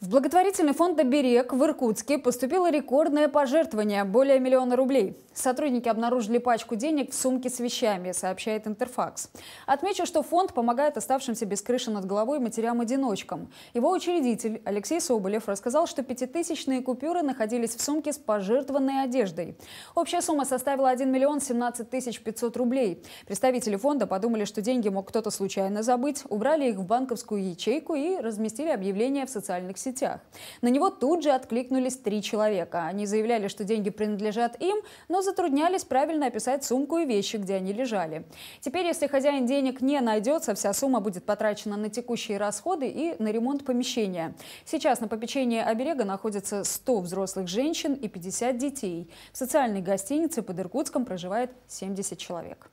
В благотворительный фонд «Оберег» в Иркутске поступило рекордное пожертвование – более миллиона рублей. Сотрудники обнаружили пачку денег в сумке с вещами, сообщает Интерфакс. Отмечу, что фонд помогает оставшимся без крыши над головой матерям-одиночкам. Его учредитель Алексей Соболев рассказал, что пятитысячные купюры находились в сумке с пожертвованной одеждой. Общая сумма составила 1 миллион 17 тысяч 500 рублей. Представители фонда подумали, что деньги мог кто-то случайно забыть, убрали их в банковскую ячейку и разместили объявление в социальных сетях соцсетях. На него тут же откликнулись три человека. Они заявляли, что деньги принадлежат им, но затруднялись правильно описать сумку и вещи, где они лежали. Теперь, если хозяин денег не найдется, вся сумма будет потрачена на текущие расходы и на ремонт помещения. Сейчас на попечении оберега находится 100 взрослых женщин и 50 детей. В социальной гостинице под Иркутском проживает 70 человек.